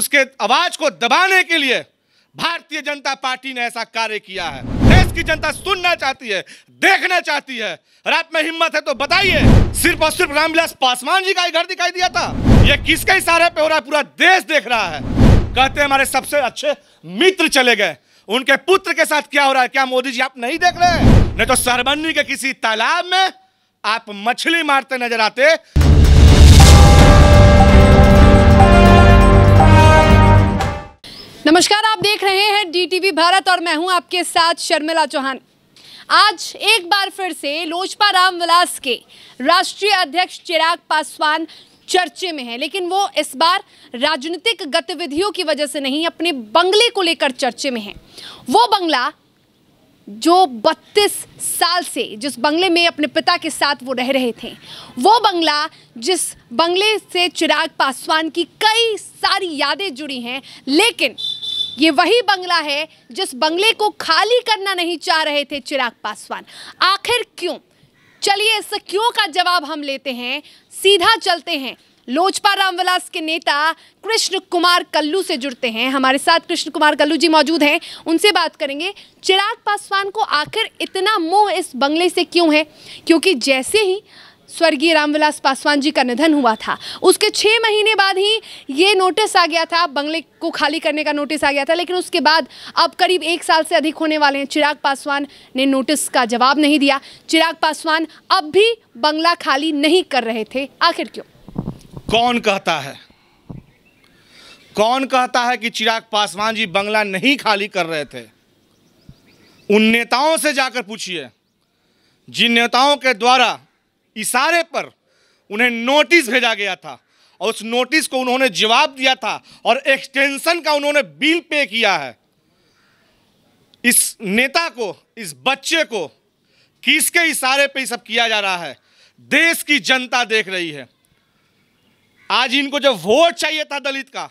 उसके आवाज को दबाने के लिए भारतीय जनता पार्टी ने ऐसा कार्य किया है देश की जनता सुनना चाहती है देखना चाहती है रात में हिम्मत है तो बताइए सिर्फ और सिर्फ रामविलास पासवान जी का ही घर दिखाई दिया था यह किसके इशारे पे हो रहा है पूरा देश देख रहा है कहते हैं हमारे सबसे अच्छे मित्र चले गए उनके पुत्र के साथ क्या हो रहा है क्या मोदी जी आप नहीं देख रहे हैं नहीं तो सरबन्नी के किसी तालाब में आप मछली मारते नजर आते नमस्कार आप देख रहे हैं डीटीवी भारत और मैं हूं आपके साथ शर्मिला चौहान आज एक बार फिर से लोजपा रामविलास के राष्ट्रीय अध्यक्ष चिराग पासवान चर्चे में है लेकिन वो इस बार राजनीतिक गतिविधियों की वजह से नहीं अपने बंगले को लेकर चर्चे में है वो बंगला जो 32 साल से जिस बंगले में अपने पिता के साथ वो रह रहे थे वो बंगला जिस बंगले से चिराग पासवान की कई सारी यादें जुड़ी हैं लेकिन ये वही बंगला है जिस बंगले को खाली करना नहीं चाह रहे थे चिराग पासवान आखिर क्यों चलिए इस क्यों का जवाब हम लेते हैं सीधा चलते हैं लोजपा रामविलास के नेता कृष्ण कुमार कल्लू से जुड़ते हैं हमारे साथ कृष्ण कुमार कल्लू जी मौजूद हैं उनसे बात करेंगे चिराग पासवान को आखिर इतना मोह इस बंगले से क्यों है क्योंकि जैसे ही स्वर्गीय रामविलास पासवान जी का निधन हुआ था उसके छः महीने बाद ही ये नोटिस आ गया था बंगले को खाली करने का नोटिस आ गया था लेकिन उसके बाद अब करीब एक साल से अधिक होने वाले हैं चिराग पासवान ने नोटिस का जवाब नहीं दिया चिराग पासवान अब भी बंगला खाली नहीं कर रहे थे आखिर क्यों कौन कहता है कौन कहता है कि चिराग पासवान जी बंगला नहीं खाली कर रहे थे उन नेताओं से जाकर पूछिए जिन नेताओं के द्वारा इशारे पर उन्हें नोटिस भेजा गया था और उस नोटिस को उन्होंने जवाब दिया था और एक्सटेंशन का उन्होंने बिल पे किया है इस नेता को इस बच्चे को किसके इशारे पे सब किया जा रहा है देश की जनता देख रही है आज इनको जब वोट चाहिए था दलित का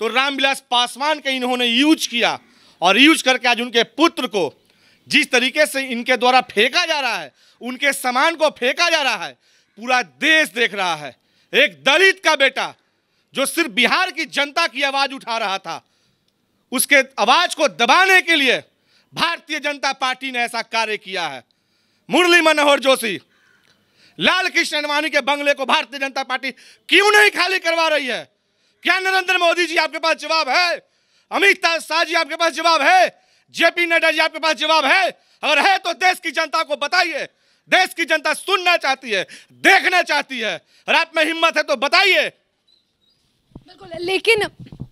तो रामविलास पासवान का इन्होंने यूज किया और यूज करके आज उनके पुत्र को जिस तरीके से इनके द्वारा फेंका जा रहा है उनके सामान को फेंका जा रहा है पूरा देश देख रहा है एक दलित का बेटा जो सिर्फ बिहार की जनता की आवाज़ उठा रहा था उसके आवाज़ को दबाने के लिए भारतीय जनता पार्टी ने ऐसा कार्य किया है मुरली मनोहर जोशी लाल कृष्ण अडवाणी के बंगले को भारतीय जनता पार्टी क्यों नहीं खाली करवा रही है क्या नरेंद्र मोदी जी आपके पास जवाब है अमित शाह जी आपके पास जवाब है जेपी नड्डा जी आपके पास जवाब है अगर है तो देश की जनता को बताइए देश की जनता सुनना चाहती है देखना चाहती है रात में हिम्मत है तो बताइए बिल्कुल लेकिन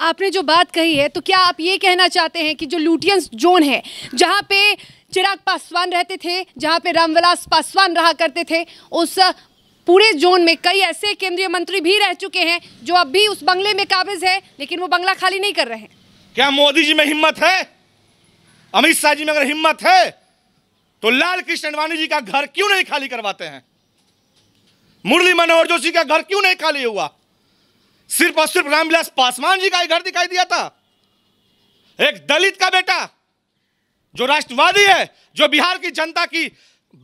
आपने जो बात कही है तो क्या आप ये कहना चाहते हैं कि जो लुटियंस जोन है जहाँ पे चिराग पासवान रहते थे जहाँ पे रामविलास पासवान रहा करते थे उस पूरे जोन में कई ऐसे केंद्रीय मंत्री भी रह चुके हैं जो अब भी उस बंगले में काबिज है लेकिन वो बंगला खाली नहीं कर रहे हैं क्या मोदी जी में हिम्मत है अमित शाह जी में अगर हिम्मत है तो लाल कृष्ण अडवाणी जी का घर क्यों नहीं खाली करवाते हैं मुरली मनोहर जोशी का घर क्यों नहीं खाली हुआ सिर्फ और सिर्फ रामविलास पासवान जी का घर दिखाई दिया था एक दलित का बेटा जो राष्ट्रवादी है जो बिहार की जनता की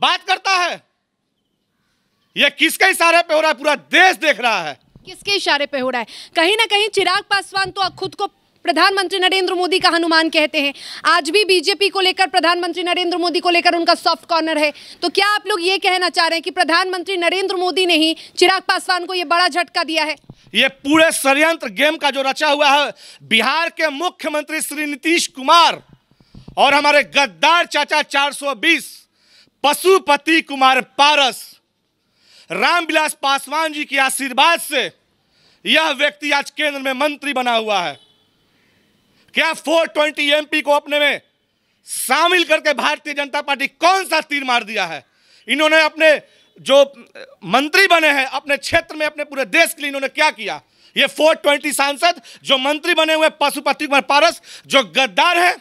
बात करता है यह किसके इशारे पे हो रहा है पूरा देश देख रहा है किसके इशारे पे हो रहा है कहीं ना कहीं चिराग पासवान तो खुद को प्रधानमंत्री नरेंद्र मोदी का हनुमान कहते हैं आज भी बीजेपी को लेकर प्रधानमंत्री नरेंद्र मोदी को लेकर उनका सॉफ्ट कॉर्नर है तो क्या आप लोग ये कहना चाह रहे हैं कि प्रधानमंत्री नरेंद्र मोदी ने ही चिराग पासवान को यह बड़ा झटका दिया है ये पूरे षडयंत्र गेम का जो रचा हुआ है बिहार के मुख्यमंत्री श्री नीतीश कुमार और हमारे गद्दार चाचा 420 पशुपति कुमार पारस रामविलास पासवान जी के आशीर्वाद से यह व्यक्ति आज केंद्र में मंत्री बना हुआ है क्या 420 एमपी को अपने में शामिल करके भारतीय जनता पार्टी कौन सा तीर मार दिया है इन्होंने अपने जो मंत्री बने हैं अपने क्षेत्र में अपने पूरे देश के लिए इन्होंने क्या किया ये 420 सांसद जो मंत्री बने हुए पशुपति कुमार पारस जो गद्दार है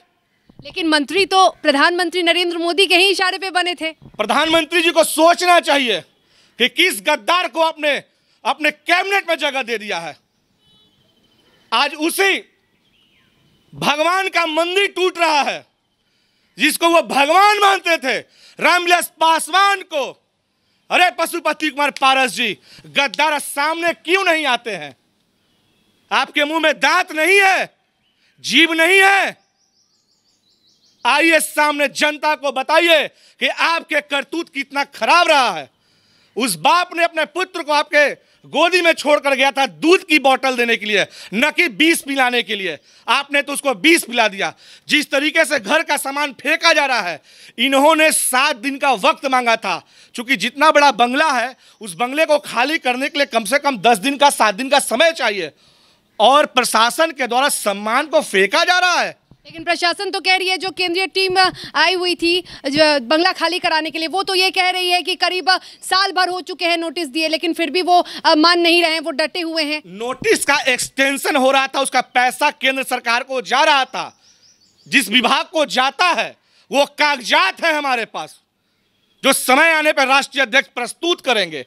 लेकिन मंत्री तो प्रधानमंत्री नरेंद्र मोदी के ही इशारे पे बने थे प्रधानमंत्री जी को सोचना चाहिए कि किस गद्दार को अपने अपने कैबिनेट में जगह दे दिया है आज उसी भगवान का मंदिर टूट रहा है जिसको वो भगवान मानते थे रामविलास पासवान को अरे पशुपति कुमार पारस जी गद्दार सामने क्यों नहीं आते हैं आपके मुंह में दांत नहीं है जीव नहीं है आइए सामने जनता को बताइए कि आपके करतूत कितना खराब रहा है उस बाप ने अपने पुत्र को आपके गोदी में छोड़कर गया था दूध की बोतल देने के लिए न कि बीस पिलाने के लिए आपने तो उसको बीस पिला दिया जिस तरीके से घर का सामान फेंका जा रहा है इन्होंने सात दिन का वक्त मांगा था क्योंकि जितना बड़ा बंगला है उस बंगले को खाली करने के लिए कम से कम दस दिन का सात दिन का समय चाहिए और प्रशासन के द्वारा सम्मान को फेंका जा रहा है लेकिन प्रशासन तो कह रही है जो केंद्रीय टीम आई हुई थी जो बंगला खाली कराने के लिए वो तो ये कह रही है कि करीब साल भर हो चुके हैं नोटिस दिए लेकिन फिर भी वो मान नहीं रहे हैं वो डटे हुए हैं नोटिस का एक्सटेंशन हो रहा था उसका पैसा केंद्र सरकार को जा रहा था जिस विभाग को जाता है वो कागजात है हमारे पास जो समय आने पर राष्ट्रीय अध्यक्ष प्रस्तुत करेंगे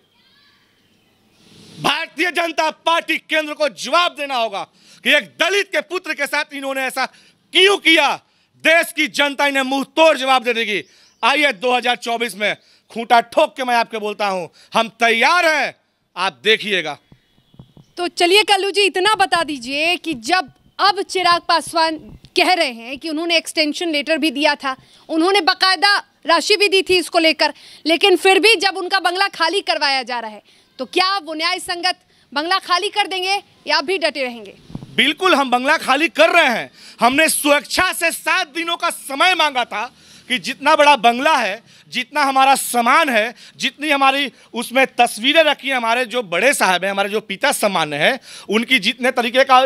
भारतीय जनता पार्टी केंद्र को जवाब देना होगा कि एक दलित के पुत्र के साथ इन्होंने ऐसा क्यों किया देश की जनता इन्हें मुंह तोड़ जवाब दे देगी आइए 2024 में खूंटा ठोक के मैं आपके बोलता हूं हम तैयार हैं आप देखिएगा तो चलिए कल्लू जी इतना बता दीजिए कि जब अब चिराग पासवान कह रहे हैं कि उन्होंने एक्सटेंशन लेटर भी दिया था उन्होंने बाकायदा राशि भी दी थी इसको लेकर लेकिन फिर भी जब उनका बंगला खाली करवाया जा रहा है तो क्या वो न्याय संगत बंगला खाली कर देंगे या भी डटे रहेंगे बिल्कुल हम बंगला खाली कर रहे हैं हमने सुरक्षा से सात दिनों का समय मांगा था कि जितना बड़ा बंगला है जितना हमारा सामान है जितनी हमारी उसमें तस्वीरें रखी हैं हमारे जो बड़े साहब हैं हमारे जो पिता सम्मान हैं उनकी जितने तरीके का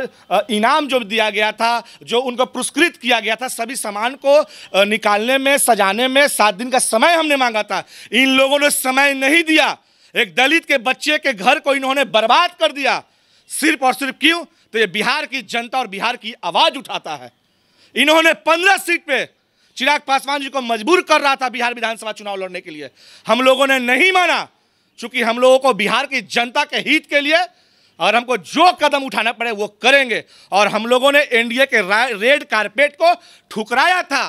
इनाम जो दिया गया था जो उनको पुरस्कृत किया गया था सभी सामान को निकालने में सजाने में सात दिन का समय हमने मांगा था इन लोगों ने समय नहीं दिया एक दलित के बच्चे के घर को इन्होंने बर्बाद कर दिया सिर्फ और सिर्फ क्यों तो ये बिहार की जनता और बिहार की आवाज़ उठाता है इन्होंने पंद्रह सीट पे चिराग पासवान जी को मजबूर कर रहा था बिहार विधानसभा चुनाव लड़ने के लिए हम लोगों ने नहीं माना चूंकि हम लोगों को बिहार की जनता के हित के लिए और हमको जो कदम उठाना पड़े वो करेंगे और हम लोगों ने एनडीए के रेड कारपेट को ठुकराया था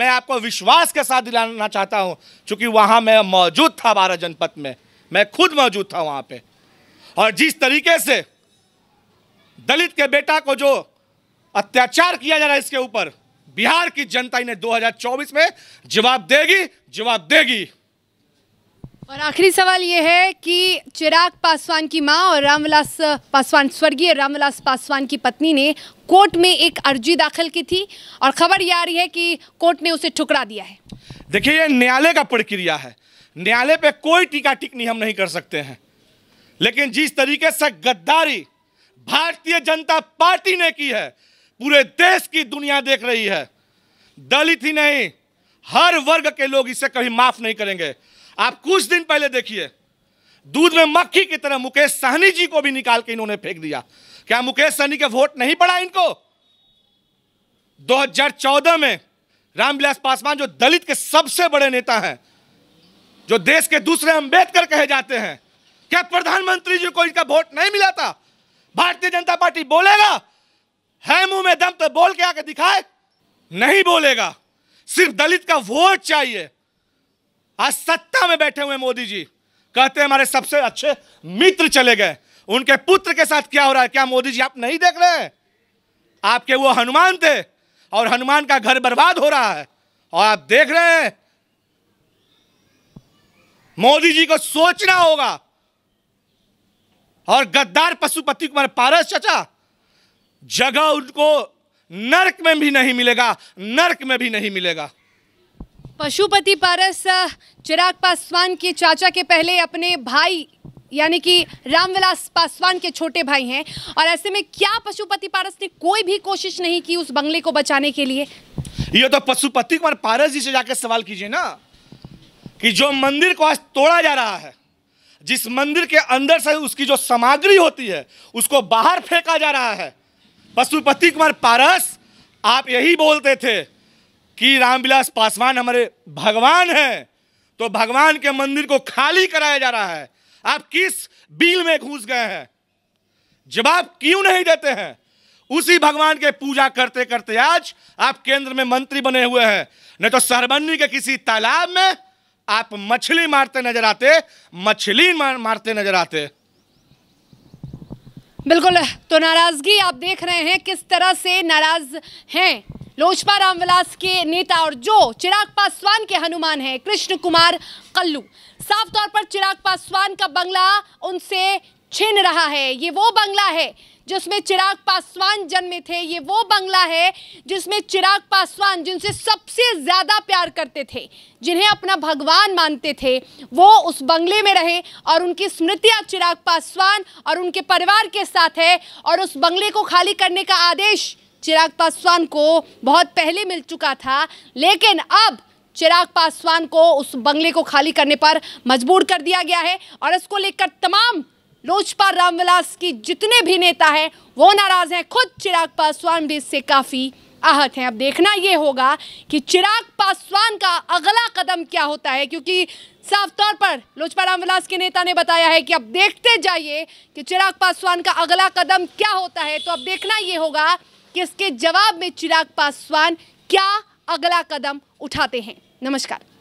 मैं आपको विश्वास के साथ दिलाना चाहता हूं क्योंकि वहां मैं मौजूद था बारह जनपद में मैं खुद मौजूद था वहां पे और जिस तरीके से दलित के बेटा को जो अत्याचार किया जा रहा है इसके ऊपर बिहार की जनता इन्हें 2024 में जवाब देगी जवाब देगी और आखिरी सवाल यह है कि चिराग पासवान की मां और रामविलास पासवान स्वर्गीय रामविलास पासवान की पत्नी ने कोर्ट में एक अर्जी दाखिल की थी और खबर यह आ रही है कि कोर्ट ने उसे ठुकरा दिया है देखिए यह न्यायालय का प्रक्रिया है न्यायालय पे कोई टीका टिकनी हम नहीं कर सकते हैं लेकिन जिस तरीके से गद्दारी भारतीय जनता पार्टी ने की है पूरे देश की दुनिया देख रही है दलित ही नहीं हर वर्ग के लोग इसे कभी माफ नहीं करेंगे आप कुछ दिन पहले देखिए दूध में मक्खी की तरह मुकेश सहनी जी को भी निकाल के इन्होंने फेंक दिया क्या मुकेश सहनी के वोट नहीं पड़ा इनको 2014 में रामविलास पासवान जो दलित के सबसे बड़े नेता हैं जो देश के दूसरे अंबेडकर कहे जाते हैं क्या प्रधानमंत्री जी को इनका वोट नहीं मिला था भारतीय जनता पार्टी बोलेगा है मुंह में दम तो बोल के आके दिखाए नहीं बोलेगा सिर्फ दलित का वोट चाहिए आज सत्ता में बैठे हुए मोदी जी कहते हैं हमारे सबसे अच्छे मित्र चले गए उनके पुत्र के साथ क्या हो रहा है क्या मोदी जी आप नहीं देख रहे हैं आपके वो हनुमान थे और हनुमान का घर बर्बाद हो रहा है और आप देख रहे हैं मोदी जी को सोचना होगा और गद्दार पशुपति कुमार पारस चाचा जगह उनको नरक में भी नहीं मिलेगा नरक में भी नहीं मिलेगा पशुपति पारस चिराग पासवान के चाचा के पहले अपने भाई यानी कि रामविलास पासवान के छोटे भाई हैं और ऐसे में क्या पशुपति पारस ने कोई भी कोशिश नहीं की उस बंगले को बचाने के लिए ये तो पशुपति कुमार पारस जी से जाकर सवाल कीजिए ना कि जो मंदिर को आज तोड़ा जा रहा है जिस मंदिर के अंदर से उसकी जो सामग्री होती है उसको बाहर फेंका जा रहा है पशुपति कुमार पारस आप यही बोलते थे कि रामविलास पासवान हमारे भगवान हैं तो भगवान के मंदिर को खाली कराया जा रहा है आप किस बिल में घुस गए हैं जवाब क्यों नहीं देते हैं उसी भगवान के पूजा करते करते आज आप केंद्र में मंत्री बने हुए हैं नहीं तो सरबन्नी के किसी तालाब में आप मछली मारते नजर आते मछली मार, मारते नजर आते बिल्कुल तो नाराजगी आप देख रहे हैं किस तरह से नाराज हैं लोजपा रामविलास के नेता और जो चिराग पासवान के हनुमान हैं कृष्ण कुमार कल्लू साफ तौर पर चिराग पासवान का बंगला उनसे छिन रहा है ये वो बंगला है जिसमें चिराग पासवान जन्मे थे ये वो बंगला है जिसमें चिराग पासवान जिनसे सबसे ज़्यादा प्यार करते थे जिन्हें अपना भगवान मानते थे वो उस बंगले में रहे और उनकी स्मृतियाँ चिराग पासवान और उनके परिवार के साथ है और उस बंगले को खाली करने का आदेश चिराग पासवान को बहुत पहले मिल चुका था लेकिन अब चिराग पासवान को उस बंगले को खाली करने पर मजबूर कर दिया गया है और इसको लेकर तमाम लोजपा रामविलास की जितने भी नेता हैं वो नाराज़ हैं खुद चिराग पासवान भी इससे काफ़ी आहत हैं अब देखना ये होगा कि चिराग पासवान का अगला कदम क्या होता है क्योंकि साफ तौर पर लोजपा रामविलास के नेता ने बताया है कि अब देखते जाइए कि चिराग पासवान का अगला कदम क्या होता है तो अब देखना ये होगा कि इसके जवाब में चिराग पासवान क्या अगला कदम उठाते हैं नमस्कार